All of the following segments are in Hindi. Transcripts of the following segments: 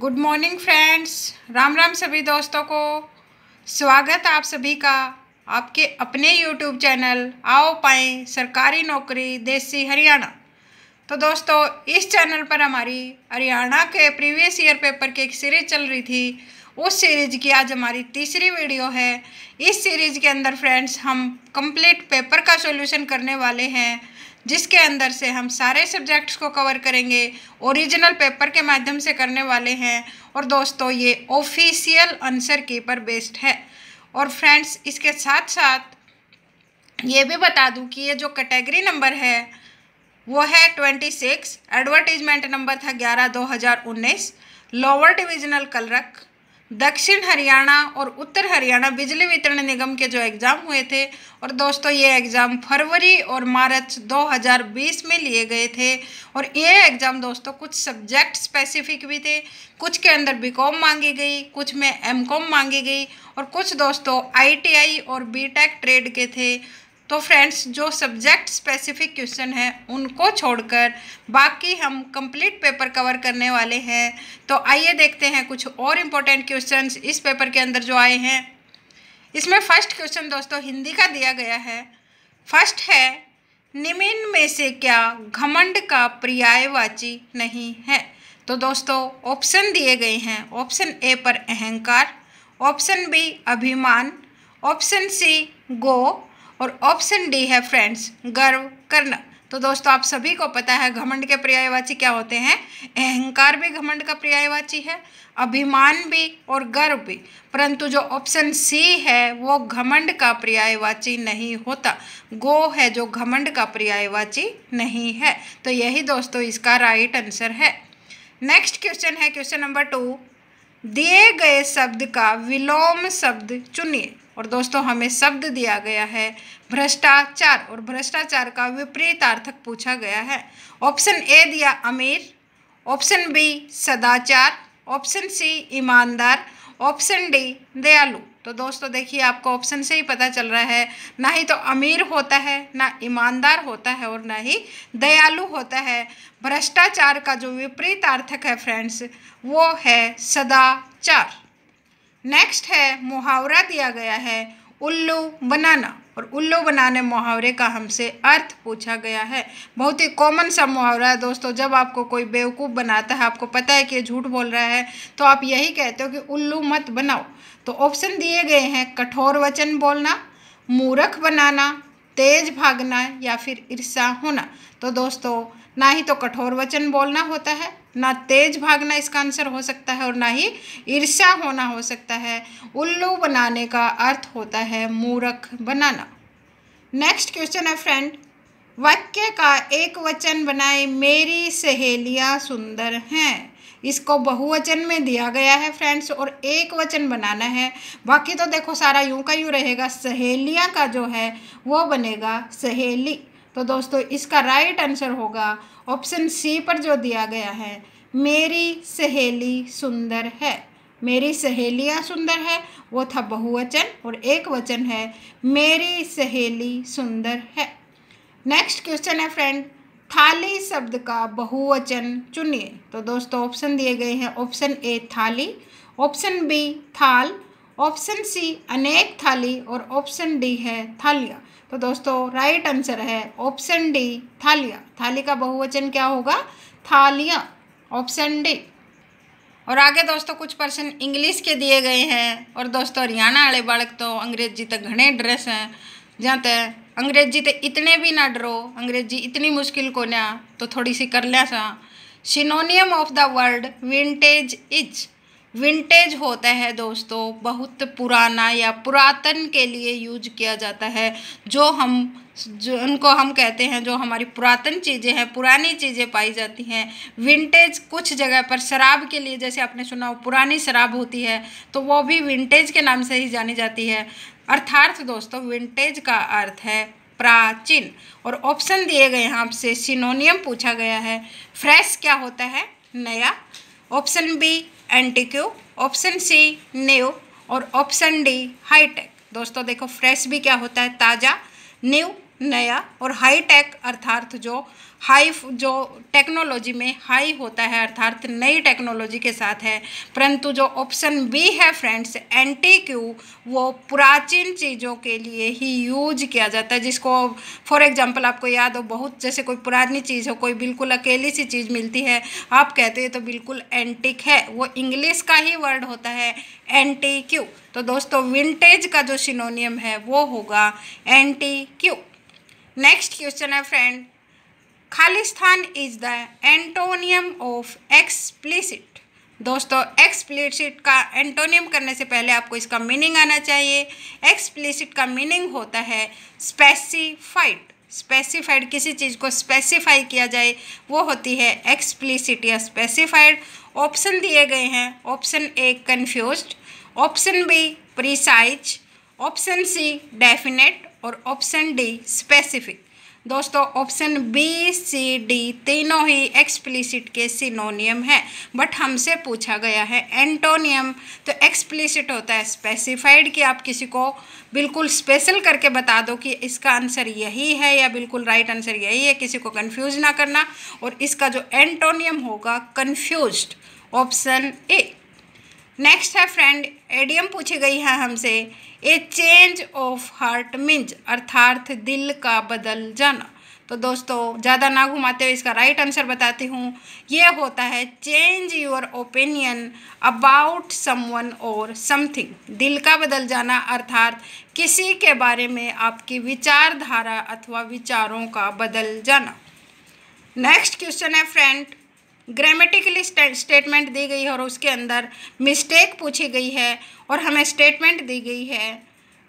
good morning friends Ram Ram सभी दोस्तों को स्वागत आप सभी का आपके अपने यूट्यूब चैनल आओ पाए सरकारी नौकरी देसी हरियाणा तो दोस्तों इस चैनल पर हमारी हरियाणा के प्रीवियस ईयर पेपर की एक सीरीज़ चल रही थी उस सीरीज़ की आज हमारी तीसरी वीडियो है इस सीरीज़ के अंदर फ्रेंड्स हम कंप्लीट पेपर का सॉल्यूशन करने वाले हैं जिसके अंदर से हम सारे सब्जेक्ट्स को कवर करेंगे ओरिजिनल पेपर के माध्यम से करने वाले हैं और दोस्तों ये ऑफिशियल आंसर की पर बेस्ड है और फ्रेंड्स इसके साथ साथ ये भी बता दूं कि ये जो कैटेगरी नंबर है वो है ट्वेंटी सिक्स एडवर्टीजमेंट नंबर था ग्यारह दो हज़ार उन्नीस लोअर डिविजनल कलरक दक्षिण हरियाणा और उत्तर हरियाणा बिजली वितरण निगम के जो एग्ज़ाम हुए थे और दोस्तों ये एग्ज़ाम फरवरी और मार्च 2020 में लिए गए थे और ये एग्ज़ाम दोस्तों कुछ सब्जेक्ट स्पेसिफिक भी थे कुछ के अंदर बीकॉम मांगी गई कुछ में एमकॉम मांगी गई और कुछ दोस्तों आईटीआई और बीटेक ट्रेड के थे तो फ्रेंड्स जो सब्जेक्ट स्पेसिफिक क्वेश्चन हैं उनको छोड़कर बाकी हम कंप्लीट पेपर कवर करने वाले हैं तो आइए देखते हैं कुछ और इम्पोर्टेंट क्वेश्चंस इस पेपर के अंदर जो आए हैं इसमें फर्स्ट क्वेश्चन दोस्तों हिंदी का दिया गया है फर्स्ट है निमिन में से क्या घमंड का पर्यायवाची नहीं है तो दोस्तों ऑप्शन दिए गए हैं ऑप्शन ए पर अहंकार ऑप्शन बी अभिमान ऑप्शन सी गो और ऑप्शन डी है फ्रेंड्स गर्व करना तो दोस्तों आप सभी को पता है घमंड के पर्यायवाची क्या होते हैं अहंकार भी घमंड का पर्यायवाची है अभिमान भी और गर्व भी परंतु जो ऑप्शन सी है वो घमंड का पर्यायवाची नहीं होता गो है जो घमंड का पर्यायवाची नहीं है तो यही दोस्तों इसका राइट आंसर है नेक्स्ट क्वेश्चन है क्वेश्चन नंबर टू दिए गए शब्द का विलोम शब्द चुनिए और दोस्तों हमें शब्द दिया गया है भ्रष्टाचार और भ्रष्टाचार का विपरीत अर्थक पूछा गया है ऑप्शन ए दिया अमीर ऑप्शन बी सदाचार ऑप्शन सी ईमानदार ऑप्शन डी दयालु तो दोस्तों देखिए आपको ऑप्शन से ही पता चल रहा है ना ही तो अमीर होता है ना ईमानदार होता है और ना ही दयालु होता है भ्रष्टाचार का जो विपरीत अर्थक है फ्रेंड्स वो है सदाचार नेक्स्ट है मुहावरा दिया गया है उल्लू बनाना और उल्लू बनाने मुहावरे का हमसे अर्थ पूछा गया है बहुत ही कॉमन सा मुहावरा है दोस्तों जब आपको कोई बेवकूफ़ बनाता है आपको पता है कि झूठ बोल रहा है तो आप यही कहते हो कि उल्लू मत बनाओ तो ऑप्शन दिए गए हैं कठोर वचन बोलना मूर्ख बनाना तेज भागना या फिर ईर्षा होना तो दोस्तों ना ही तो कठोर वचन बोलना होता है ना तेज भागना इसका आंसर हो सकता है और ना ही ईर्ष्या होना हो सकता है उल्लू बनाने का अर्थ होता है मूरख बनाना नेक्स्ट क्वेश्चन है फ्रेंड वाक्य का एक वचन बनाए मेरी सहेलियाँ सुंदर हैं इसको बहुवचन में दिया गया है फ्रेंड्स और एक वचन बनाना है बाकी तो देखो सारा यूं का यूं रहेगा सहेलियाँ का जो है वो बनेगा सहेली तो दोस्तों इसका राइट आंसर होगा ऑप्शन सी पर जो दिया गया है मेरी सहेली सुंदर है मेरी सहेलियाँ सुंदर है वो था बहुवचन और एक वचन है मेरी सहेली सुंदर है नेक्स्ट क्वेश्चन है फ्रेंड थाली शब्द का बहुवचन चुनिए तो दोस्तों ऑप्शन दिए गए हैं ऑप्शन ए थाली ऑप्शन बी थाल ऑप्शन सी अनेक थाली और ऑप्शन डी है थालियाँ तो दोस्तों राइट आंसर है ऑप्शन डी थालिया थाली का बहुवचन क्या होगा थालिया ऑप्शन डी और आगे दोस्तों कुछ पर्सन इंग्लिश के दिए गए हैं और दोस्तों हरियाणा वाले बालक तो अंग्रेजी तक घने ड्रेस हैं जहाँ तक अंग्रेजी तो इतने भी ना डरो अंग्रेजी इतनी मुश्किल को ना तो थोड़ी सी कर लिया सा synonym of the world vintage is vintage होता है दोस्तों बहुत पुराना या पुरातन के लिए यूज किया जाता है जो हम जो उनको हम कहते हैं जो हमारी पुरातन चीज़ें हैं पुरानी चीज़ें पाई जाती हैं विंटेज कुछ जगह पर शराब के लिए जैसे आपने सुना हो पुरानी शराब होती है तो वो भी विंटेज के नाम से ही जानी जाती है अर्थार्थ दोस्तों विंटेज का अर्थ है प्राचीन और ऑप्शन दिए गए हैं आपसे सिनोनियम पूछा गया है फ्रेश क्या होता है नया option B antique option C new और ऑप्शन डी हाईटेक दोस्तों देखो फ्रेश भी क्या होता है ताज़ा न्यू नया और हाईटेक अर्थात जो हाई जो टेक्नोलॉजी में हाई होता है अर्थात नई टेक्नोलॉजी के साथ है परंतु जो ऑप्शन बी है फ्रेंड्स एंटी क्यू वो प्राचीन चीज़ों के लिए ही यूज किया जाता है जिसको फॉर एग्जांपल आपको याद हो बहुत जैसे कोई पुरानी चीज़ हो कोई बिल्कुल अकेली सी चीज़ मिलती है आप कहते हैं तो बिल्कुल एंटिक है वो इंग्लिश का ही वर्ड होता है एंटी क्यू तो दोस्तों विंटेज का जो सिनोनियम है वो होगा एंटी क्यू नेक्स्ट क्वेश्चन है फ्रेंड खालिस्तान is the antonym of explicit दोस्तों एक्सप्लिसिट का एंटोनियम करने से पहले आपको इसका मीनिंग आना चाहिए एक्सप्लिसिट का मीनिंग होता है स्पेसिफाइड स्पेसिफाइड किसी चीज़ को स्पेसिफाई किया जाए वो होती है एक्सप्लिसिट या स्पेसिफाइड ऑप्शन दिए गए हैं option A confuse option B precise option C definite और ऑप्शन डी स्पेसिफिक दोस्तों ऑप्शन बी सी डी तीनों ही एक्सप्लिसिट के सिनोनियम है बट हमसे पूछा गया है एंटोनियम तो एक्सप्लिसिट होता है स्पेसिफाइड कि आप किसी को बिल्कुल स्पेशल करके बता दो कि इसका आंसर यही है या बिल्कुल राइट आंसर यही है किसी को कन्फ्यूज ना करना और इसका जो एंटोनियम होगा कन्फ्यूज ऑप्शन ए नेक्स्ट है फ्रेंड एडियम पूछी गई है हमसे a change of heart means अर्थार्थ दिल का बदल जाना तो दोस्तों ज़्यादा ना घुमाते हुए इसका राइट आंसर बताती हूँ ये होता है change your opinion about someone और समथिंग दिल का बदल जाना अर्थात किसी के बारे में आपकी विचारधारा अथवा विचारों का बदल जाना नेक्स्ट क्वेश्चन है फ्रेंड ग्रामेटिकली स्टेटमेंट दी गई है और उसके अंदर मिस्टेक पूछी गई है और हमें स्टेटमेंट दी गई है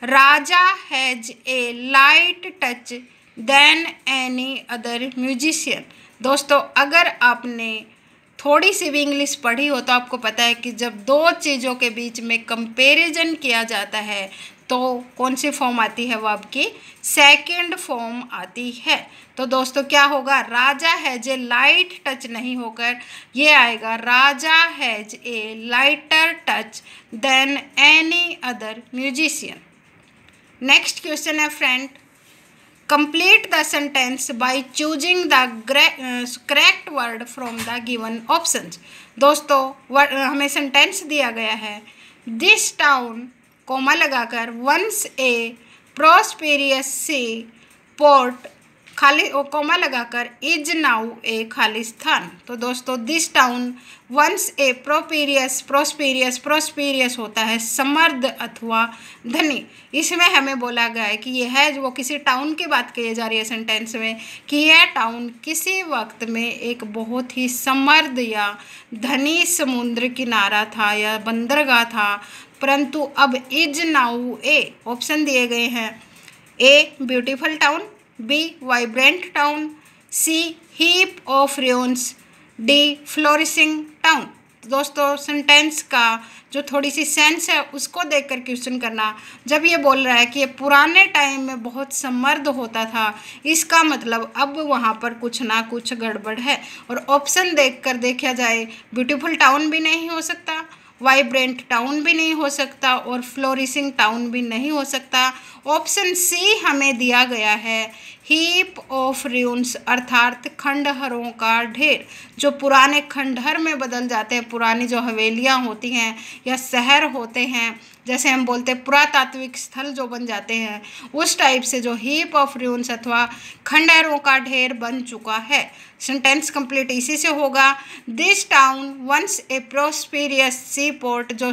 Raja has a light touch than any other musician दोस्तों अगर आपने थोड़ी सी भी इंग्लिश पढ़ी हो तो आपको पता है कि जब दो चीज़ों के बीच में कंपैरिजन किया जाता है तो कौन सी फॉर्म आती है वो आपकी सेकंड फॉर्म आती है तो दोस्तों क्या होगा Raja has a light touch नहीं होकर ये आएगा Raja has a lighter touch than any other musician next question है friend complete the sentence by choosing the correct word from the given options दोस्तों uh, हमें सेंटेंस दिया गया है दिस टाउन कोमा लगाकर once a prosperous sea port खाली कोमा लगाकर इज नाउ ए खाली स्थान तो दोस्तों this town once a prosperous prosperous prosperous होता है समर्द अथवा धनी इसमें हमें बोला गया है कि यह है वो किसी टाउन की बात की जा रही है सेंटेंस में कि यह टाउन किसी वक्त में एक बहुत ही समर्द या धनी समुद्र किनारा था या बंदरगाह था परंतु अब इज नाउ ए ऑप्शन दिए गए हैं A beautiful town B vibrant town C heap of ruins D flourishing town दोस्तों सेंटेंस का जो थोड़ी सी सेंस है उसको देख कर क्वेश्चन करना जब ये बोल रहा है कि ये पुराने टाइम में बहुत समर्द होता था इसका मतलब अब वहाँ पर कुछ ना कुछ गड़बड़ है और ऑप्शन देख कर देखा जाए ब्यूटीफुल टाउन भी नहीं हो सकता वाइब्रेंट टाउन भी नहीं हो सकता और फ्लोरिसिंग टाउन भी नहीं हो सकता ऑप्शन सी हमें दिया गया है हीप ऑफ र्यून्स अर्थात खंडहरों का ढेर जो पुराने खंडहर में बदल जाते हैं पुरानी जो हवेलियाँ होती हैं या शहर होते हैं जैसे हम बोलते हैं पुरातात्विक स्थल जो बन जाते हैं उस टाइप से जो हीप ऑफ र्यून्स अथवा खंडहरों का ढेर बन चुका है सेंटेंस कंप्लीट इसी से होगा this town once a prosperous sea port जो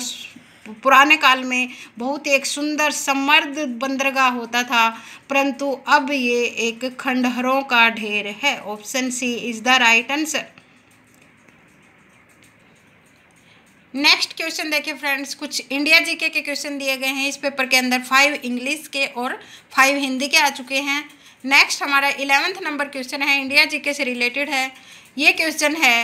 पुराने काल में बहुत एक सुंदर समर्द बंदरगाह होता था परंतु अब ये एक खंडहरों का ढेर है option C is the right answer next question देखिए फ्रेंड्स कुछ इंडिया जीके के क्वेश्चन दिए गए हैं इस पेपर के अंदर फाइव इंग्लिश के और फाइव हिंदी के आ चुके हैं नेक्स्ट हमारा इलेवेंथ नंबर क्वेश्चन है इंडिया जीके से रिलेटेड है ये क्वेश्चन है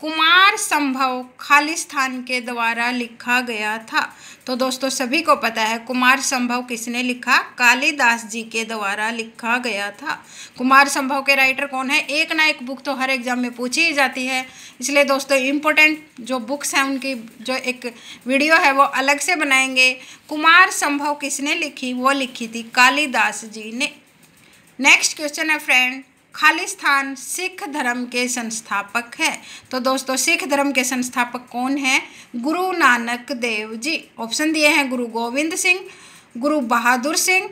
कुमार संभव खालिस्तान के द्वारा लिखा गया था तो दोस्तों सभी को पता है कुमार संभव किसने लिखा कालिदास जी के द्वारा लिखा गया था कुमार संभव के राइटर कौन है एक ना एक बुक तो हर एग्जाम में पूछी ही जाती है इसलिए दोस्तों इम्पोर्टेंट जो बुक्स हैं उनकी जो एक वीडियो है वो अलग से बनाएंगे कुमार संभव किसने लिखी वो लिखी थी कालिदास जी ने नेक्स्ट क्वेश्चन है फ्रेंड खालिस्तान सिख धर्म के संस्थापक है तो दोस्तों सिख धर्म के संस्थापक कौन है गुरु नानक देव जी ऑप्शन दिए हैं गुरु गोविंद सिंह गुरु बहादुर सिंह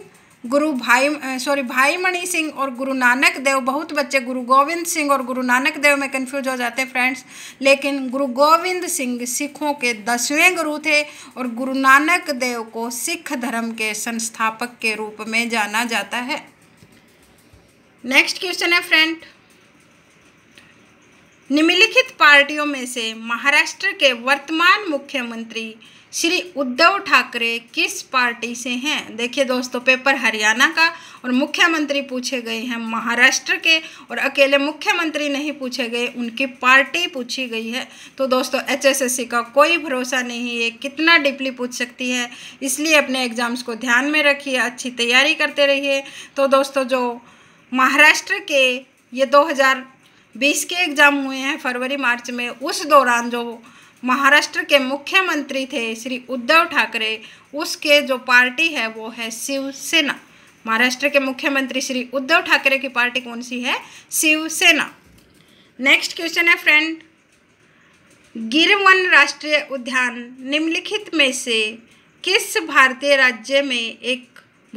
गुरु भाई सॉरी भाई मणि सिंह और गुरु नानक देव बहुत बच्चे गुरु गोविंद सिंह और गुरु नानक देव में कंफ्यूज हो जाते हैं फ्रेंड्स लेकिन गुरु गोविंद सिंह सिखों के दसवें गुरु थे और गुरु नानक देव को सिख धर्म के संस्थापक के रूप में जाना जाता है नेक्स्ट क्वेश्चन है फ्रेंड निम्नलिखित पार्टियों में से महाराष्ट्र के वर्तमान मुख्यमंत्री श्री उद्धव ठाकरे किस पार्टी से हैं देखिए दोस्तों पेपर हरियाणा का और मुख्यमंत्री पूछे गए हैं महाराष्ट्र के और अकेले मुख्यमंत्री नहीं पूछे गए उनकी पार्टी पूछी गई है तो दोस्तों एचएसएससी का कोई भरोसा नहीं है कितना डीपली पूछ सकती है इसलिए अपने एग्ज़ाम्स को ध्यान में रखिए अच्छी तैयारी करते रहिए तो दोस्तों जो महाराष्ट्र के ये 2020 के एग्ज़ाम हुए हैं फरवरी मार्च में उस दौरान जो महाराष्ट्र के मुख्यमंत्री थे श्री उद्धव ठाकरे उसके जो पार्टी है वो है शिवसेना महाराष्ट्र के मुख्यमंत्री श्री उद्धव ठाकरे की पार्टी कौन सी है शिवसेना नेक्स्ट क्वेश्चन है फ्रेंड गिरवन राष्ट्रीय उद्यान निम्नलिखित में से किस भारतीय राज्य में एक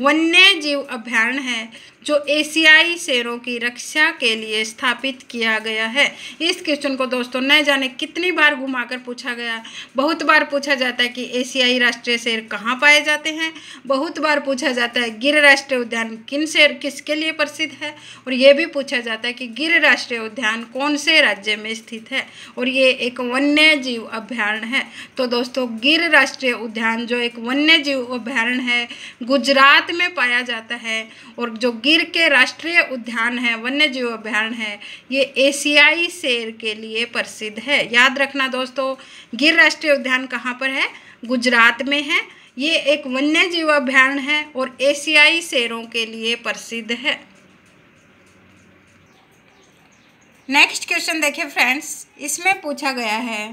वन्य जीव अभ्यारण्य है जो एशियाई शेरों की रक्षा के लिए स्थापित किया गया है इस क्वेश्चन को दोस्तों न जाने कितनी बार घुमाकर पूछा गया बहुत बार पूछा जाता है कि एशियाई राष्ट्रीय शेर कहाँ पाए जाते हैं बहुत बार पूछा जाता है गिर राष्ट्रीय उद्यान किन शेर किसके लिए प्रसिद्ध है और ये भी पूछा जाता है कि गिर राष्ट्रीय उद्यान कौन से राज्य में स्थित है और ये एक वन्य जीव अभ्यारण्य है तो दोस्तों गिर राष्ट्रीय उद्यान जो एक वन्य जीव अभ्यारण्य है गुजरात में पाया जाता है और जो गिर के राष्ट्रीय उद्यान है वन्य जीव अभ्यारण है ये एशियाई शेर के लिए प्रसिद्ध है याद रखना दोस्तों गिर राष्ट्रीय उद्यान कहाँ पर है गुजरात में है ये एक वन्य जीव अभ्यारण है और एशियाई शेरों के लिए प्रसिद्ध है नेक्स्ट क्वेश्चन देखिए फ्रेंड्स इसमें पूछा गया है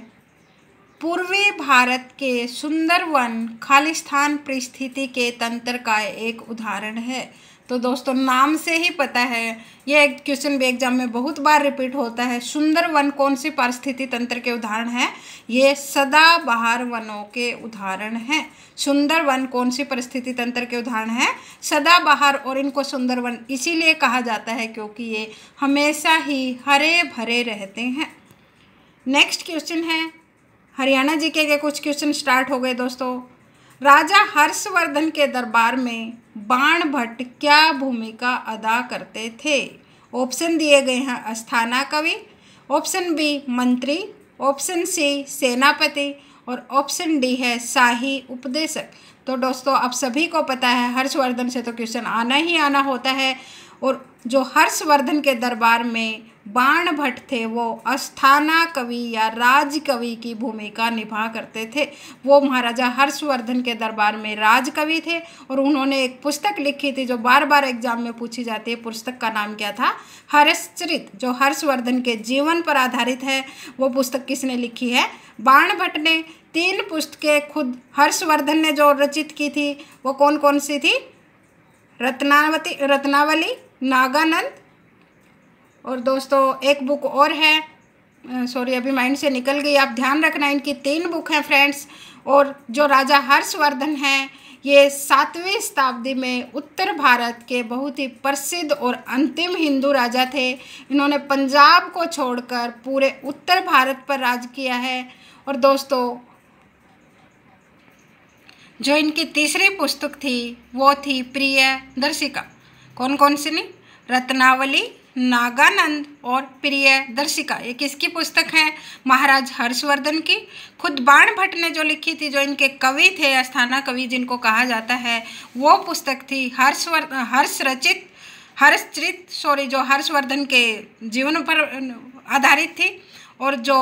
पूर्वी भारत के सुंदर वन खालिस्तान परिस्थिति के तंत्र का एक उदाहरण है तो दोस्तों नाम से ही पता है यह क्वेश्चन भी एग्जाम में बहुत बार रिपीट होता है सुंदर वन कौन से पारिस्थिति तंत्र के उदाहरण हैं ये सदाबहार वनों के उदाहरण हैं सुंदर वन कौन से परिस्थिति तंत्र के उदाहरण हैं सदाबहार और इनको सुंदर वन इसीलिए कहा जाता है क्योंकि ये हमेशा ही हरे भरे रहते हैं नेक्स्ट क्वेश्चन है हरियाणा जी के कुछ क्वेश्चन स्टार्ट हो गए दोस्तों राजा हर्षवर्धन के दरबार में बाण भट्ट क्या भूमिका अदा करते थे ऑप्शन दिए गए हैं अस्थाना कवि ऑप्शन बी मंत्री ऑप्शन सी सेनापति और ऑप्शन डी है शाही उपदेशक तो दोस्तों आप सभी को पता है हर्षवर्धन से तो क्वेश्चन आना ही आना होता है और जो हर्षवर्धन के दरबार में बाण भट्ट थे वो अस्थाना कवि या राज कवि की भूमिका निभा करते थे वो महाराजा हर्षवर्धन के दरबार में राज कवि थे और उन्होंने एक पुस्तक लिखी थी जो बार बार एग्जाम में पूछी जाती है पुस्तक का नाम क्या था हर्षचरित जो हर्षवर्धन के जीवन पर आधारित है वो पुस्तक किसने लिखी है बाण भट्ट ने तीन पुस्तकें खुद हर्षवर्धन ने जो रचित की थी वो कौन कौन सी थी रत्नावती रत्नावली नागानंद और दोस्तों एक बुक और है सॉरी अभी माइंड से निकल गई आप ध्यान रखना इनकी तीन बुक हैं फ्रेंड्स और जो राजा हर्षवर्धन हैं ये सातवीं शताब्दी में उत्तर भारत के बहुत ही प्रसिद्ध और अंतिम हिंदू राजा थे इन्होंने पंजाब को छोड़कर पूरे उत्तर भारत पर राज किया है और दोस्तों जो इनकी तीसरी पुस्तक थी वो थी प्रिय दर्शिका कौन कौन सी नहीं रत्नावली नागानंद और प्रिय दर्शिका ये किसकी पुस्तक है महाराज हर्षवर्धन की खुद बाण भट्ट ने जो लिखी थी जो इनके कवि थे अस्थाना कवि जिनको कहा जाता है वो पुस्तक थी हर्षवर् हर्ष रचित हर्षचरित सॉरी जो हर्षवर्धन के जीवन पर आधारित थी और जो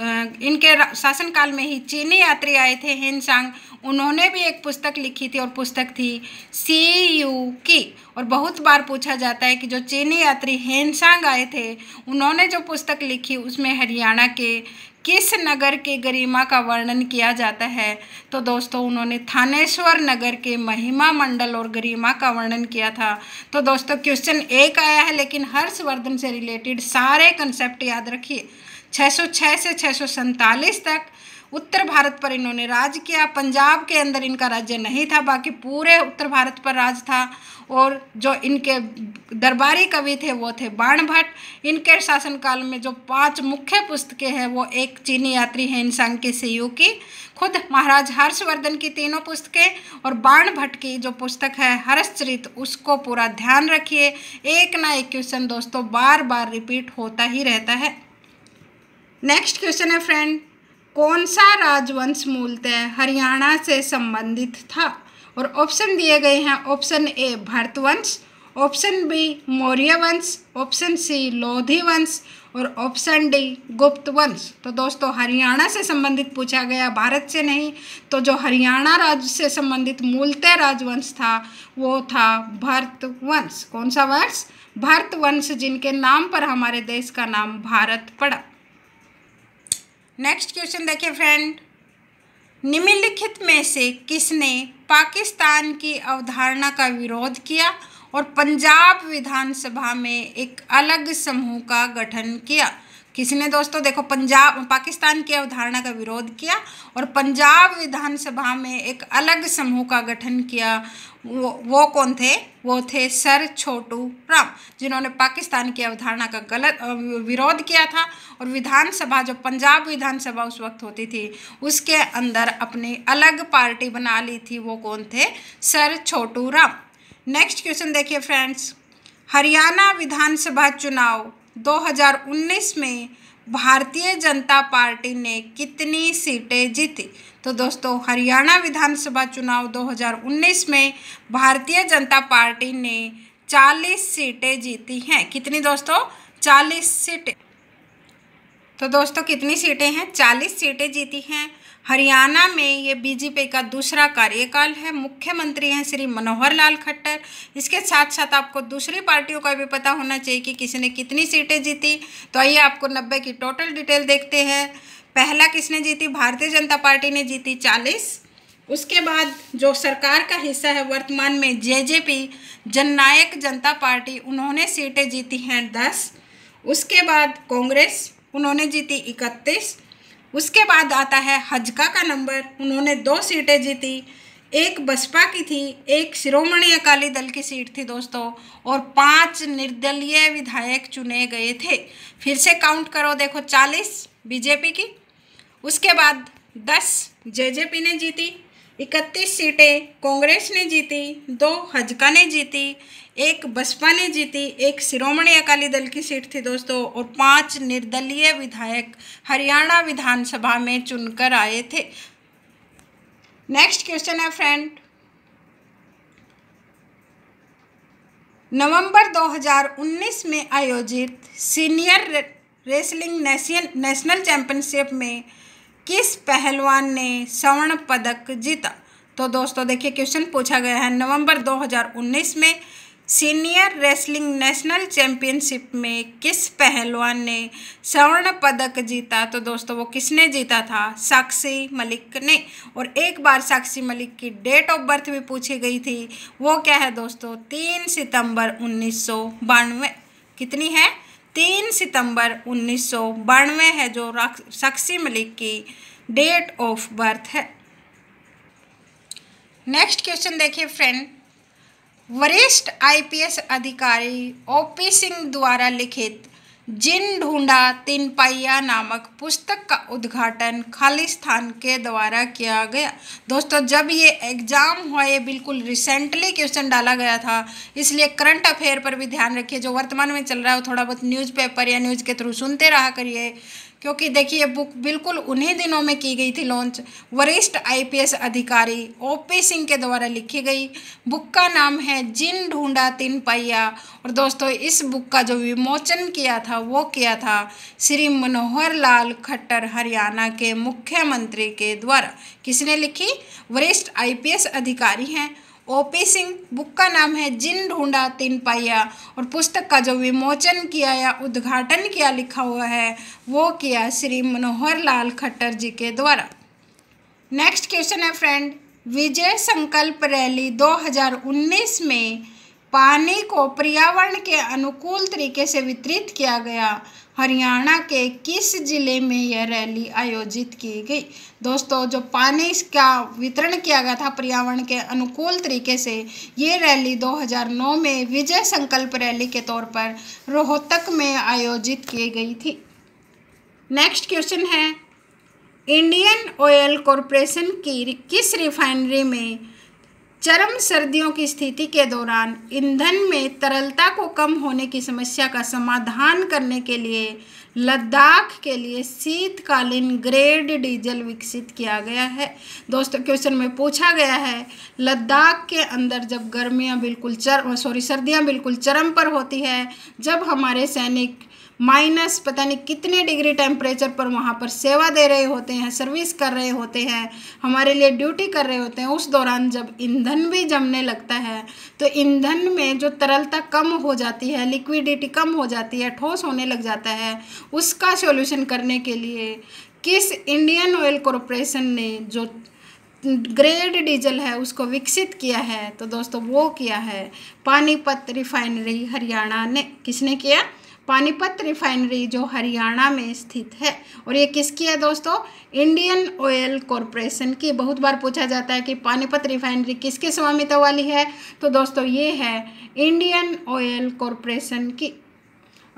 इनके शासनकाल में ही चीनी यात्री आए थे हेनसांग उन्होंने भी एक पुस्तक लिखी थी और पुस्तक थी सी यू की और बहुत बार पूछा जाता है कि जो चीनी यात्री हेनसांग आए थे उन्होंने जो पुस्तक लिखी उसमें हरियाणा के किस नगर के गरिमा का वर्णन किया जाता है तो दोस्तों उन्होंने थानेश्वर नगर के महिमा मंडल और गरिमा का वर्णन किया था तो दोस्तों क्वेश्चन एक आया है लेकिन हर्षवर्धन से रिलेटेड सारे कंसेप्ट याद रखिए 606 से छः तक उत्तर भारत पर इन्होंने राज किया पंजाब के अंदर इनका राज्य नहीं था बाकी पूरे उत्तर भारत पर राज था और जो इनके दरबारी कवि थे वो थे बाण भट्ट इनके शासनकाल में जो पांच मुख्य पुस्तकें हैं वो एक चीनी यात्री हैं इंसान के सीयू की खुद महाराज हर्षवर्धन की तीनों पुस्तकें और बाण भट्ट की जो पुस्तक है हर्षचरित उसको पूरा ध्यान रखिए एक ना एक क्वेश्चन दोस्तों बार बार रिपीट होता ही रहता है नेक्स्ट क्वेश्चन है फ्रेंड कौन सा राजवंश मूलतः हरियाणा से संबंधित था और ऑप्शन दिए गए हैं ऑप्शन ए भरतवंश ऑप्शन बी मौर्य वंश ऑप्शन सी लोधी वंश और ऑप्शन डी गुप्त वंश तो दोस्तों हरियाणा से संबंधित पूछा गया भारत से नहीं तो जो हरियाणा राज्य से संबंधित मूलतः राजवंश था वो था भरत वंश कौन सा वंश भरत वंश जिनके नाम पर हमारे देश का नाम भारत पड़ा नेक्स्ट क्वेश्चन देखिए फ्रेंड निम्नलिखित में से किसने पाकिस्तान की अवधारणा का विरोध किया और पंजाब विधानसभा में एक अलग समूह का गठन किया किसने दोस्तों देखो पंजाब पाकिस्तान की अवधारणा का विरोध किया और पंजाब विधानसभा में एक अलग समूह का गठन किया वो वो कौन थे वो थे सर छोटू राम जिन्होंने पाकिस्तान की अवधारणा का गलत विरोध किया था और विधानसभा जो पंजाब विधानसभा उस वक्त होती थी उसके अंदर अपनी अलग पार्टी बना ली थी वो कौन थे sir Chhotu Ram next question देखिए फ्रेंड्स हरियाणा विधानसभा चुनाव 2019 में भारतीय जनता पार्टी ने कितनी सीटें जीती तो दोस्तों हरियाणा विधानसभा चुनाव 2019 में भारतीय जनता पार्टी ने 40 सीटें जीती हैं कितनी दोस्तों 40 सीटें तो दोस्तों कितनी सीटें हैं 40 सीटें जीती हैं हरियाणा में ये बीजेपी का दूसरा कार्यकाल है मुख्यमंत्री हैं श्री मनोहर लाल खट्टर इसके साथ साथ आपको दूसरी पार्टियों का भी पता होना चाहिए कि किसी ने कितनी सीटें जीती तो आइए आपको नब्बे की टोटल डिटेल देखते हैं पहला किसने जीती भारतीय जनता पार्टी ने जीती चालीस उसके बाद जो सरकार का हिस्सा है वर्तमान में जेजेपी जननायक जनता पार्टी उन्होंने सीटें जीती हैं दस उसके बाद कांग्रेस उन्होंने जीती इकतीस उसके बाद आता है हजका का नंबर उन्होंने दो सीटें जीती एक बसपा की थी एक शिरोमणि अकाली दल की सीट थी दोस्तों और पांच निर्दलीय विधायक चुने गए थे फिर से काउंट करो देखो चालीस बीजेपी की उसके बाद दस जेजेपी ने जीती इकतीस सीटें कांग्रेस ने जीती दो हजका ने जीती एक बसपा ने जीती एक शिरोमणि अकाली दल की सीट थी दोस्तों और पांच निर्दलीय विधायक हरियाणा विधानसभा में चुनकर आए थे नेक्स्ट क्वेश्चन है फ्रेंड नवंबर 2019 में आयोजित सीनियर रेसलिंग नेशनल चैंपियनशिप में किस पहलवान ने स्वर्ण पदक जीता तो दोस्तों देखिए क्वेश्चन पूछा गया है नवंबर 2019 में सीनियर रेसलिंग नेशनल चैंपियनशिप में किस पहलवान ने स्वर्ण पदक जीता तो दोस्तों वो किसने जीता था साक्षी मलिक ने और एक बार साक्षी मलिक की डेट ऑफ बर्थ भी पूछी गई थी वो क्या है दोस्तों तीन सितंबर उन्नीस कितनी है तीन सितंबर उन्नीस सौ बानवे है जो शख्सी मलिक की डेट ऑफ बर्थ है नेक्स्ट क्वेश्चन देखिए फ्रेंड वरिष्ठ आईपीएस अधिकारी ओपी सिंह द्वारा लिखित जिन ढूंढा तीन पहिया नामक पुस्तक का उद्घाटन खालिस्तान के द्वारा किया गया दोस्तों जब ये एग्ज़ाम हुआ ये बिल्कुल रिसेंटली क्वेश्चन डाला गया था इसलिए करंट अफेयर पर भी ध्यान रखिए जो वर्तमान में चल रहा है वो थोड़ा बहुत न्यूज़पेपर या न्यूज़ के थ्रू सुनते रहा करिए क्योंकि देखिए ये बुक बिल्कुल उन्हीं दिनों में की गई थी लॉन्च वरिष्ठ आईपीएस अधिकारी ओपी सिंह के द्वारा लिखी गई बुक का नाम है जिन ढूंढा तीन पहिया और दोस्तों इस बुक का जो विमोचन किया था वो किया था श्री मनोहर लाल खट्टर हरियाणा के मुख्यमंत्री के द्वारा किसने लिखी वरिष्ठ आईपीएस अधिकारी हैं ओपी सिंह बुक का नाम है जिन ढूंढा तीन पाया और पुस्तक का जो विमोचन किया या उद्घाटन किया लिखा हुआ है वो किया श्री मनोहर लाल खट्टर जी के द्वारा नेक्स्ट क्वेश्चन है फ्रेंड विजय संकल्प रैली 2019 में पानी को पर्यावरण के अनुकूल तरीके से वितरित किया गया हरियाणा के किस ज़िले में यह रैली आयोजित की गई दोस्तों जो पानी का वितरण किया गया था पर्यावरण के अनुकूल तरीके से ये रैली 2009 में विजय संकल्प रैली के तौर पर रोहतक में आयोजित की गई थी नेक्स्ट क्वेश्चन है इंडियन ऑयल कॉरपोरेशन की किस रिफाइनरी में चरम सर्दियों की स्थिति के दौरान ईंधन में तरलता को कम होने की समस्या का समाधान करने के लिए लद्दाख के लिए शीतकालीन ग्रेड डीजल विकसित किया गया है दोस्तों क्वेश्चन में पूछा गया है लद्दाख के अंदर जब गर्मियाँ बिल्कुल चर सॉरी सर्दियाँ बिल्कुल चरम पर होती है जब हमारे सैनिक माइनस पता नहीं कितने डिग्री टेम्परेचर पर वहाँ पर सेवा दे रहे होते हैं सर्विस कर रहे होते हैं हमारे लिए ड्यूटी कर रहे होते हैं उस दौरान जब ईंधन भी जमने लगता है तो ईंधन में जो तरलता कम हो जाती है लिक्विडिटी कम हो जाती है ठोस होने लग जाता है उसका सोल्यूशन करने के लिए किस इंडियन ऑयल कॉरपोरेशन ने जो ग्रेड डीजल है उसको विकसित किया है तो दोस्तों वो किया है पानीपत रिफाइनरी हरियाणा ने किसने किया पानीपत रिफाइनरी जो हरियाणा में स्थित है और ये किसकी है दोस्तों इंडियन ऑयल कॉरपोरेशन की बहुत बार पूछा जाता है कि पानीपत रिफाइनरी किसके स्वामित्व वाली है तो दोस्तों ये है इंडियन ऑयल कॉरपोरेशन की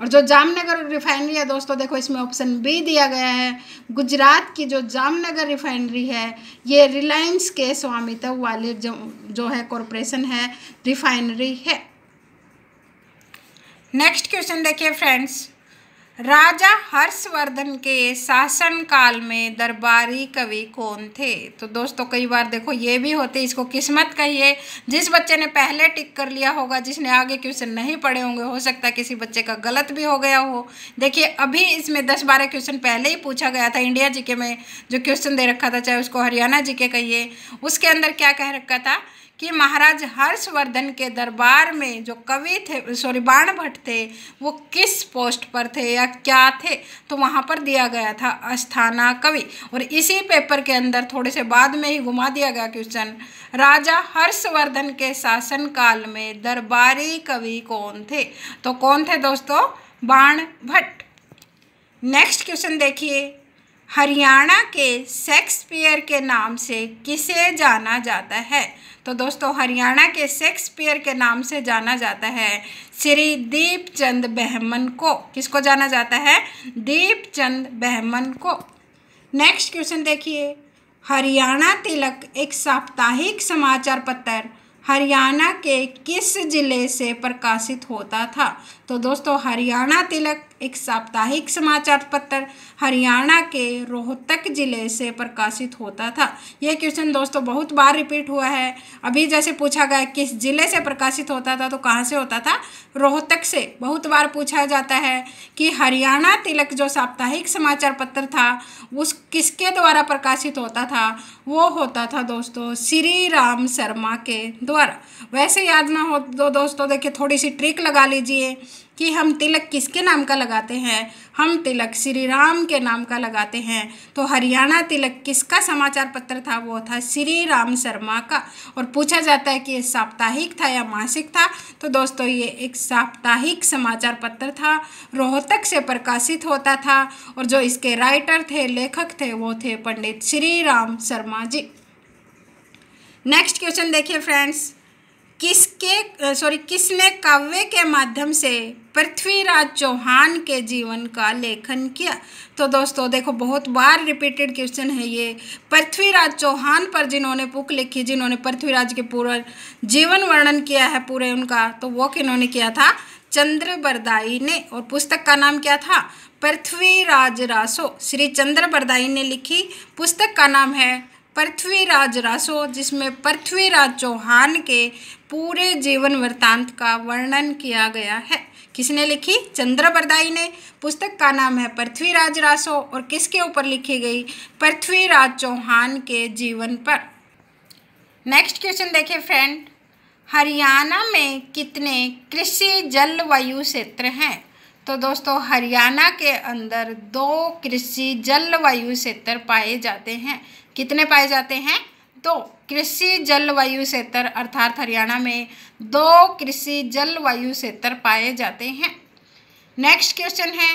और जो जामनगर रिफाइनरी है दोस्तों देखो इसमें ऑप्शन बी दिया गया है गुजरात की जो जामनगर रिफाइनरी है ये रिलायंस के स्वामित्व वाली जो जो है कॉरपोरेशन है रिफाइनरी है नेक्स्ट क्वेश्चन देखिए फ्रेंड्स राजा हर्षवर्धन के शासन काल में दरबारी कवि कौन थे तो दोस्तों कई बार देखो ये भी होते इसको किस्मत कहिए जिस बच्चे ने पहले टिक कर लिया होगा जिसने आगे क्वेश्चन नहीं पढ़े होंगे हो सकता है किसी बच्चे का गलत भी हो गया हो देखिए अभी इसमें दस बारह क्वेश्चन पहले ही पूछा गया था इंडिया जी के में जो क्वेश्चन दे रखा था चाहे उसको हरियाणा जी के कहिए उसके अंदर क्या कह रखा था कि महाराज हर्षवर्धन के दरबार में जो कवि थे सॉरी बाण भट्ट थे वो किस पोस्ट पर थे या क्या थे तो वहाँ पर दिया गया था अस्थाना कवि और इसी पेपर के अंदर थोड़े से बाद में ही घुमा दिया गया क्वेश्चन राजा हर्षवर्धन के शासनकाल में दरबारी कवि कौन थे तो कौन थे दोस्तों बाण भट्ट नेक्स्ट क्वेश्चन देखिए हरियाणा के शेक्सपियर के नाम से किसे जाना जाता है तो दोस्तों हरियाणा के शेक्सपियर के नाम से जाना जाता है श्री दीपचंद बहमन को किसको जाना जाता है दीपचंद बहमन को नेक्स्ट क्वेश्चन देखिए हरियाणा तिलक एक साप्ताहिक समाचार पत्र हरियाणा के किस जिले से प्रकाशित होता था तो दोस्तों हरियाणा तिलक एक साप्ताहिक समाचार पत्र हरियाणा के रोहतक ज़िले से प्रकाशित होता था यह क्वेश्चन दोस्तों बहुत बार रिपीट हुआ है अभी जैसे पूछा गया किस ज़िले से प्रकाशित होता था तो कहाँ से होता था रोहतक से बहुत बार पूछा जाता है कि हरियाणा तिलक जो साप्ताहिक समाचार पत्र था उस किसके द्वारा प्रकाशित होता था वो होता था दोस्तों श्री राम शर्मा के द्वारा वैसे याद ना हो तो दोस्तों देखिए थोड़ी सी ट्रिक लगा लीजिए कि हम तिलक किसके नाम का लगाते हैं हम तिलक श्री राम के नाम का लगाते हैं तो हरियाणा तिलक किसका समाचार पत्र था वो था श्री राम शर्मा का और पूछा जाता है कि ये साप्ताहिक था या मासिक था तो दोस्तों ये एक साप्ताहिक समाचार पत्र था रोहतक से प्रकाशित होता था और जो इसके राइटर थे लेखक थे वो थे पंडित श्री राम शर्मा जी नेक्स्ट क्वेश्चन देखिए फ्रेंड्स किसके सॉरी किसने काव्य के माध्यम से पृथ्वीराज चौहान के जीवन का लेखन किया तो दोस्तों देखो बहुत बार रिपीटेड क्वेश्चन है ये पृथ्वीराज चौहान पर जिन्होंने बुक लिखी जिन्होंने पृथ्वीराज के पूरा जीवन वर्णन किया है पूरे उनका तो वो किन्होंने किया था चंद्र बरदाई ने और पुस्तक का नाम क्या था पृथ्वीराज रासो श्री चंद्र बरदाई ने लिखी पुस्तक का नाम है पृथ्वीराज रासो जिसमें पृथ्वीराज चौहान के पूरे जीवन वृत्तांत का वर्णन किया गया है किसने लिखी चंद्र बरदाई ने पुस्तक का नाम है पृथ्वीराज रासो और किसके ऊपर लिखी गई पृथ्वीराज चौहान के जीवन पर नेक्स्ट क्वेश्चन देखें फ्रेंड हरियाणा में कितने कृषि जलवायु क्षेत्र हैं तो दोस्तों हरियाणा के अंदर दो कृषि जलवायु क्षेत्र पाए जाते हैं कितने पाए जाते हैं दो तो कृषि जलवायु क्षेत्र अर्थात हरियाणा में दो कृषि जलवायु क्षेत्र पाए जाते हैं नेक्स्ट क्वेश्चन है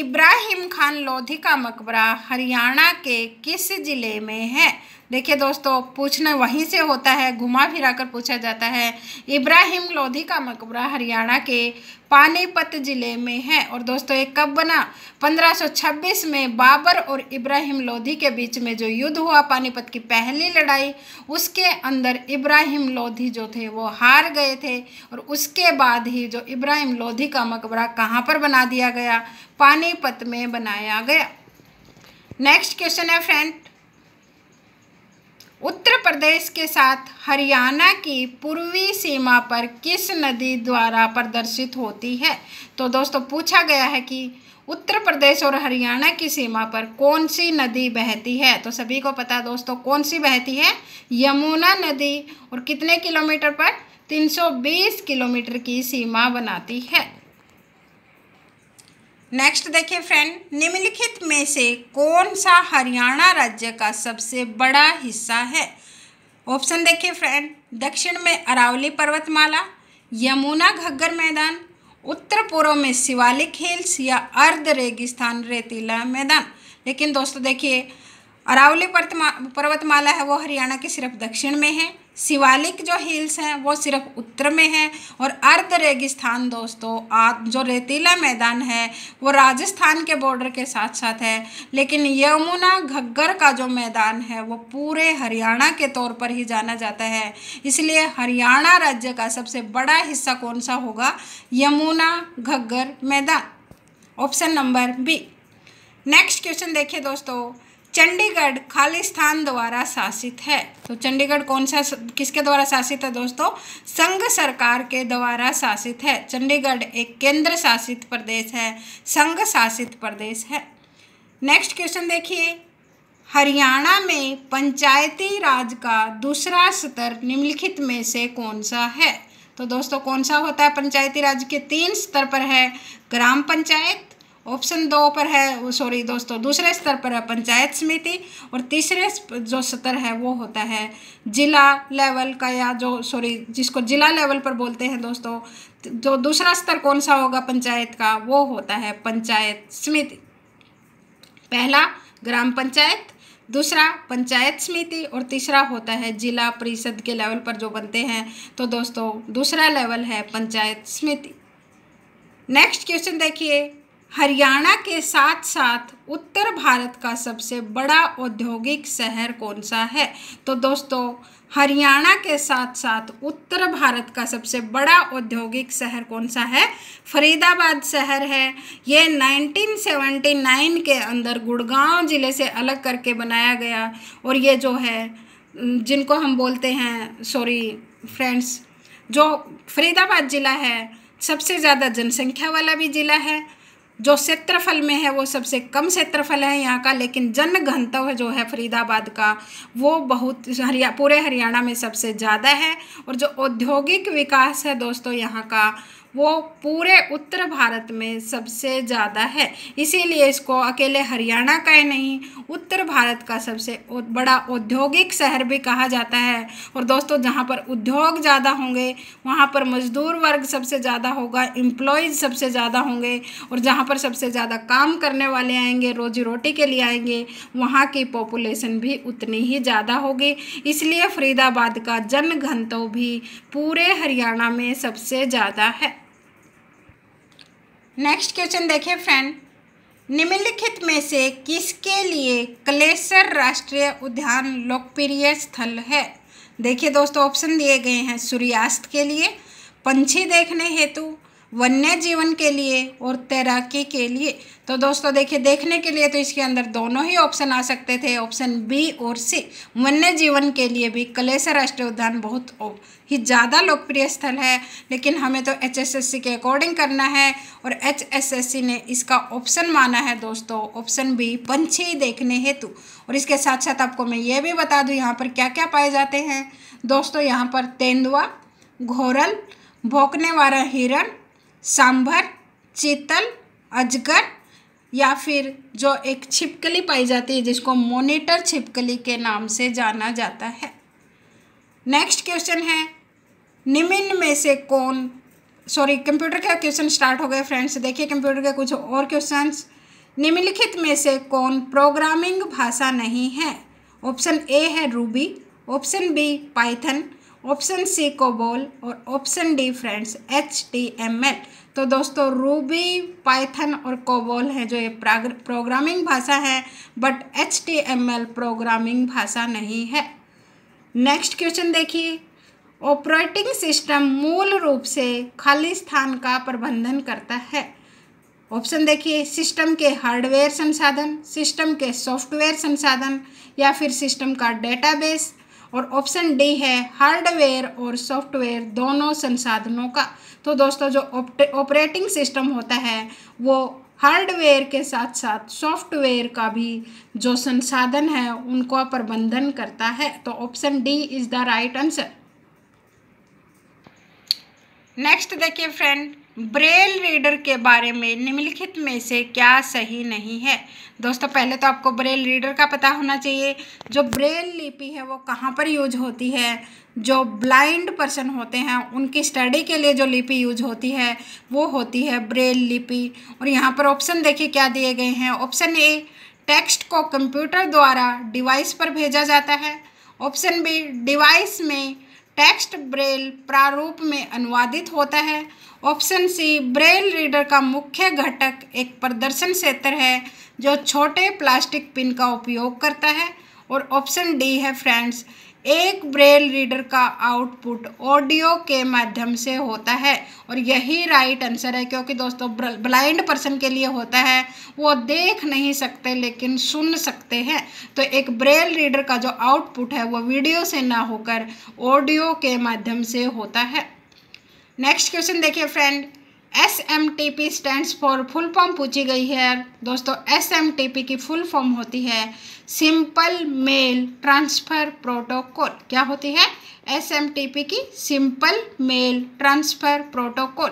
इब्राहिम खान लोधी का मकबरा हरियाणा के किस जिले में है देखिए दोस्तों पूछना वहीं से होता है घुमा फिरा कर पूछा जाता है इब्राहिम लोधी का मकबरा हरियाणा के पानीपत ज़िले में है और दोस्तों ये कब बना 1526 में बाबर और इब्राहिम लोधी के बीच में जो युद्ध हुआ पानीपत की पहली लड़ाई उसके अंदर इब्राहिम लोधी जो थे वो हार गए थे और उसके बाद ही जो इब्राहिम लोधी का मकबरा कहाँ पर बना दिया गया पानीपत में बनाया गया नेक्स्ट क्वेश्चन है फ्रेंड उत्तर प्रदेश के साथ हरियाणा की पूर्वी सीमा पर किस नदी द्वारा प्रदर्शित होती है तो दोस्तों पूछा गया है कि उत्तर प्रदेश और हरियाणा की सीमा पर कौन सी नदी बहती है तो सभी को पता दोस्तों कौन सी बहती है यमुना नदी और कितने किलोमीटर पर 320 किलोमीटर की सीमा बनाती है नेक्स्ट देखिए फ्रेंड निम्नलिखित में से कौन सा हरियाणा राज्य का सबसे बड़ा हिस्सा है ऑप्शन देखिए फ्रेंड दक्षिण में अरावली पर्वतमाला यमुना घग्गर मैदान उत्तर पूर्व में शिवालिक हिल्स या अर्ध रेगिस्तान रेतीला मैदान लेकिन दोस्तों देखिए अरावली पर्वतमाला है वो हरियाणा के सिर्फ दक्षिण में है शिवालिक जो हिल्स हैं वो सिर्फ उत्तर में हैं और अर्ध रेगिस्तान दोस्तों आ जो रेतीला मैदान है वो राजस्थान के बॉर्डर के साथ साथ है लेकिन यमुना घग्गर का जो मैदान है वो पूरे हरियाणा के तौर पर ही जाना जाता है इसलिए हरियाणा राज्य का सबसे बड़ा हिस्सा कौन सा होगा यमुना घग्गर मैदान option number B next question देखिए दोस्तों चंडीगढ़ खालिस्तान द्वारा शासित है तो चंडीगढ़ कौन सा किसके द्वारा शासित है दोस्तों संघ सरकार के द्वारा शासित है चंडीगढ़ एक केंद्र शासित प्रदेश है संघ शासित प्रदेश है नेक्स्ट क्वेश्चन देखिए हरियाणा में पंचायती राज का दूसरा स्तर निम्नलिखित में से कौन सा है तो दोस्तों कौन सा होता है पंचायती राज के तीन स्तर पर है ग्राम पंचायत ऑप्शन दो पर है सॉरी दोस्तों दूसरे स्तर पर है पंचायत समिति और तीसरे जो स्तर है वो होता है जिला लेवल का या जो सॉरी जिसको जिला लेवल पर बोलते हैं दोस्तों जो दूसरा स्तर कौन सा होगा पंचायत का वो होता है पंचायत समिति पहला ग्राम पंचायत दूसरा पंचायत समिति और तीसरा होता है जिला परिषद के लेवल पर जो बनते हैं तो दोस्तों दूसरा लेवल है पंचायत समिति नेक्स्ट क्वेश्चन देखिए हरियाणा के साथ साथ उत्तर भारत का सबसे बड़ा औद्योगिक शहर कौन सा है तो दोस्तों हरियाणा के साथ साथ उत्तर भारत का सबसे बड़ा औद्योगिक शहर कौन सा है फरीदाबाद शहर है ये 1979 के अंदर गुड़गांव ज़िले से अलग करके बनाया गया और ये जो है जिनको हम बोलते हैं सॉरी फ्रेंड्स जो फरीदाबाद ज़िला है सबसे ज़्यादा जनसंख्या वाला भी ज़िला है जो क्षेत्रफल में है वो सबसे कम क्षेत्रफल है यहाँ का लेकिन जन घनत्व जो है फरीदाबाद का वो बहुत हरिया पूरे हरियाणा में सबसे ज़्यादा है और जो औद्योगिक विकास है दोस्तों यहाँ का वो पूरे उत्तर भारत में सबसे ज़्यादा है इसीलिए इसको अकेले हरियाणा का ही नहीं उत्तर भारत का सबसे बड़ा औद्योगिक शहर भी कहा जाता है और दोस्तों जहाँ पर उद्योग ज़्यादा होंगे वहाँ पर मजदूर वर्ग सबसे ज़्यादा होगा एम्प्लॉयज़ सबसे ज़्यादा होंगे और जहाँ पर सबसे ज़्यादा काम करने वाले आएंगे रोजी रोटी के लिए आएंगे वहाँ की पॉपुलेशन भी उतनी ही ज़्यादा होगी इसलिए फरीदाबाद का जनघनत्व भी पूरे हरियाणा में सबसे ज़्यादा है नेक्स्ट क्वेश्चन देखें फ्रेंड निम्नलिखित में से किसके लिए कलेसर राष्ट्रीय उद्यान लोकप्रिय स्थल है देखिए दोस्तों ऑप्शन दिए गए हैं सूर्यास्त के लिए पंछी देखने हेतु वन्य जीवन के लिए और तैराकी के लिए तो दोस्तों देखिए देखने के लिए तो इसके अंदर दोनों ही ऑप्शन आ सकते थे ऑप्शन बी और सी वन्य जीवन के लिए भी कलेसर राष्ट्रीय उद्यान बहुत ही ज़्यादा लोकप्रिय स्थल है लेकिन हमें तो एचएसएससी के अकॉर्डिंग करना है और एचएसएससी ने इसका ऑप्शन माना है दोस्तों ऑप्शन बी पंछी देखने हेतु और इसके साथ साथ आपको मैं ये भी बता दूँ यहाँ पर क्या क्या पाए जाते हैं दोस्तों यहाँ पर तेंदुआ घोरल भोंकने वाला हिरण सांभर चेतल अजगर या फिर जो एक छिपकली पाई जाती है जिसको मोनेटर छिपकली के नाम से जाना जाता है नेक्स्ट क्वेश्चन है निम्न में से कौन सॉरी कंप्यूटर का क्वेश्चन स्टार्ट हो गए फ्रेंड्स देखिए कंप्यूटर के कुछ और क्वेश्चंस निम्नलिखित में से कौन प्रोग्रामिंग भाषा नहीं है ऑप्शन ए है Ruby option B Python option C COBOL और option D friends H T M L तो दोस्तों रूबी पाइथन और कोबोल है जो ये प्रोग्रामिंग भाषा है but H T M L programming भाषा नहीं है नेक्स्ट क्वेश्चन देखिए ऑपरेटिंग सिस्टम मूल रूप से खाली स्थान का प्रबंधन करता है ऑप्शन देखिए सिस्टम के हार्डवेयर संसाधन सिस्टम के सॉफ्टवेयर संसाधन या फिर सिस्टम का डेटाबेस और ऑप्शन डी है हार्डवेयर और सॉफ्टवेयर दोनों संसाधनों का तो दोस्तों जो ऑपरेटिंग सिस्टम होता है वो हार्डवेयर के साथ साथ सॉफ्टवेयर का भी जो संसाधन है उनका प्रबंधन करता है तो option D is the right answer next देखिए फ्रेंड ब्रेल रीडर के बारे में निम्नलिखित में से क्या सही नहीं है दोस्तों पहले तो आपको ब्रेल रीडर का पता होना चाहिए जो ब्रेल लिपि है वो कहाँ पर यूज होती है जो ब्लाइंड पर्सन होते हैं उनकी स्टडी के लिए जो लिपि यूज होती है वो होती है ब्रेल लिपि और यहाँ पर ऑप्शन देखिए क्या दिए गए हैं ऑप्शन ए टेक्स्ट को कंप्यूटर द्वारा डिवाइस पर भेजा जाता है ऑप्शन बी डिवाइस में टेक्स्ट ब्रेल प्रारूप में अनुवादित होता है ऑप्शन सी ब्रेल रीडर का मुख्य घटक एक प्रदर्शन क्षेत्र है जो छोटे प्लास्टिक पिन का उपयोग करता है और ऑप्शन डी है फ्रेंड्स एक ब्रेल रीडर का आउटपुट ऑडियो के माध्यम से होता है और यही राइट आंसर है क्योंकि दोस्तों ब्लाइंड पर्सन के लिए होता है वो देख नहीं सकते लेकिन सुन सकते हैं तो एक ब्रेल रीडर का जो आउटपुट है वो वीडियो से ना होकर ऑडियो के माध्यम से होता है नेक्स्ट क्वेश्चन देखिए friend S M T P stand for full form पूछी गई है दोस्तों एस एम टी पी की फुल फॉर्म होती है सिंपल मेल ट्रांसफ़र प्रोटोकॉल क्या होती है एस की सिंपल मेल ट्रांसफ़र प्रोटोकॉल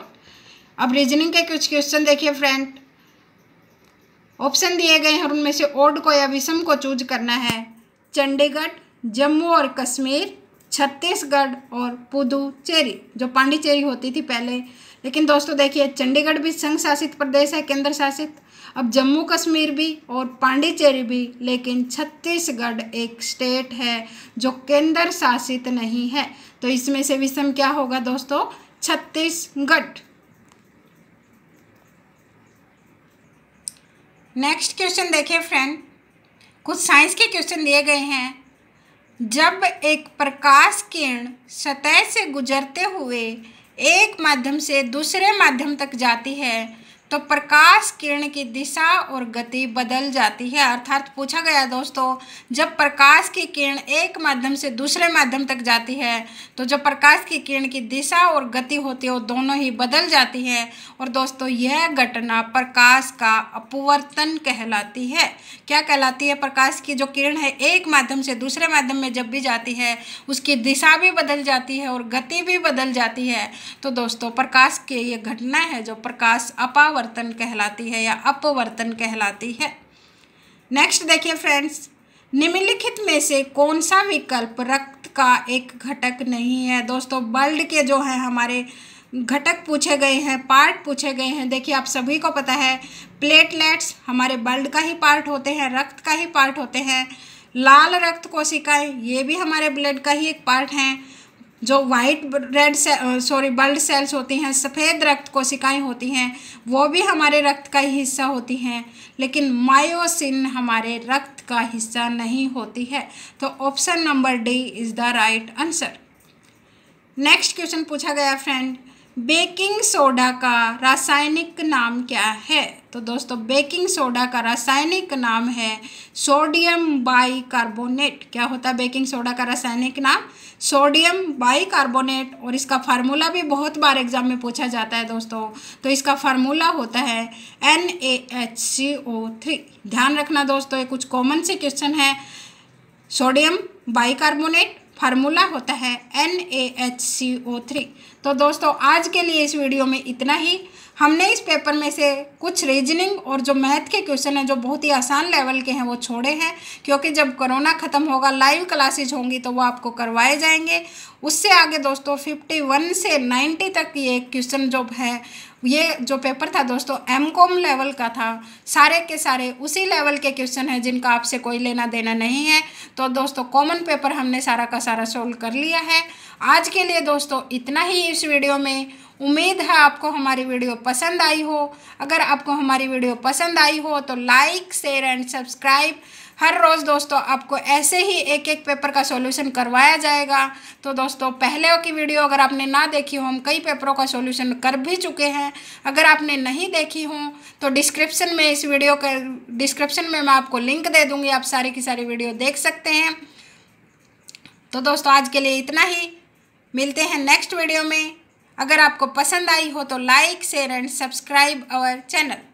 अब रीजनिंग के कुछ क्वेश्चन देखिए फ्रेंड ऑप्शन दिए गए हैं उनमें से ओड को या विषम को चूज करना है चंडीगढ़ जम्मू और कश्मीर छत्तीसगढ़ और पुदुचेरी जो पांडिचेरी होती थी पहले लेकिन दोस्तों देखिए चंडीगढ़ भी संघ शासित प्रदेश है केंद्र शासित अब जम्मू कश्मीर भी और पांडिचेरी भी लेकिन छत्तीसगढ़ एक स्टेट है जो केंद्र शासित नहीं है तो इसमें से विषम क्या होगा दोस्तों छत्तीसगढ़ नेक्स्ट क्वेश्चन देखिए फ्रेंड कुछ साइंस के क्वेश्चन दिए गए हैं जब एक प्रकाश किरण सतह से गुजरते हुए एक माध्यम से दूसरे माध्यम तक जाती है तो प्रकाश किरण की दिशा और गति बदल जाती है अर्थात पूछा गया दोस्तों जब प्रकाश की किरण एक माध्यम से दूसरे माध्यम तक जाती है तो जब प्रकाश की किरण की दिशा और गति होती है वो दोनों ही बदल जाती है और दोस्तों यह घटना प्रकाश का अपवर्तन कहलाती है क्या कहलाती है प्रकाश की जो किरण है एक माध्यम से दूसरे माध्यम में जब भी जाती है उसकी दिशा भी बदल जाती है और गति भी बदल जाती है तो दोस्तों प्रकाश की ये घटना है जो प्रकाश अपावर्तन वर्तन कहलाती है या अपवर्तन कहलाती है नेक्स्ट देखिए फ्रेंड्स निम्नलिखित में से कौन सा विकल्प रक्त का एक घटक नहीं है दोस्तों बल्ड के जो है हमारे घटक पूछे गए हैं पार्ट पूछे गए हैं देखिए आप सभी को पता है प्लेटलेट्स हमारे बल्ड का ही पार्ट होते हैं रक्त का ही पार्ट होते हैं लाल रक्त कोशिकाएं ये भी हमारे ब्लड का ही एक पार्ट हैं जो white red sorry blood cells होती हैं सफ़ेद रक्त कोशिकाएं होती हैं वो भी हमारे रक्त का ही हिस्सा होती हैं लेकिन मायोसिन हमारे रक्त का हिस्सा नहीं होती है तो option number D is the right answer next question पूछा गया फ्रेंड बेकिंग सोडा का रासायनिक नाम क्या है तो दोस्तों बेकिंग सोडा का रासायनिक नाम है सोडियम बाइकार्बोनेट क्या होता है बेकिंग सोडा का रासायनिक नाम सोडियम बाइकार्बोनेट और इसका फार्मूला भी बहुत बार एग्जाम में पूछा जाता है दोस्तों तो इसका फार्मूला होता है N A H C O three ध्यान रखना दोस्तों ये कुछ कॉमन से क्वेश्चन है सोडियम बाइकार्बोनेट फार्मूला होता है N A H C O three तो दोस्तों आज के लिए इस वीडियो में इतना ही हमने इस पेपर में से कुछ रीजनिंग और जो मैथ के क्वेश्चन हैं जो बहुत ही आसान लेवल के हैं वो छोड़े हैं क्योंकि जब कोरोना ख़त्म होगा लाइव क्लासेज होंगी तो वो आपको करवाए जाएंगे उससे आगे दोस्तों फिफ्टी वन से नाइन्टी तक ये क्वेश्चन जो है ये जो पेपर था दोस्तों एम कॉम लेवल का था सारे के सारे उसी लेवल के क्वेश्चन हैं जिनका आपसे कोई लेना देना नहीं है तो दोस्तों कॉमन पेपर हमने सारा का सारा सोल्व कर लिया है आज के लिए दोस्तों इतना ही इस वीडियो में उम्मीद है आपको हमारी वीडियो पसंद आई हो अगर आपको हमारी वीडियो पसंद आई हो तो लाइक शेयर एंड सब्सक्राइब हर रोज़ दोस्तों आपको ऐसे ही एक एक पेपर का सॉल्यूशन करवाया जाएगा तो दोस्तों पहले की वीडियो अगर आपने ना देखी हो हम कई पेपरों का सॉल्यूशन कर भी चुके हैं अगर आपने नहीं देखी हो तो डिस्क्रिप्शन में इस वीडियो के डिस्क्रिप्शन में मैं आपको लिंक दे दूँगी आप सारी की सारी वीडियो देख सकते हैं तो दोस्तों आज के लिए इतना ही मिलते हैं नेक्स्ट वीडियो में अगर आपको पसंद आई हो तो like share and subscribe our channel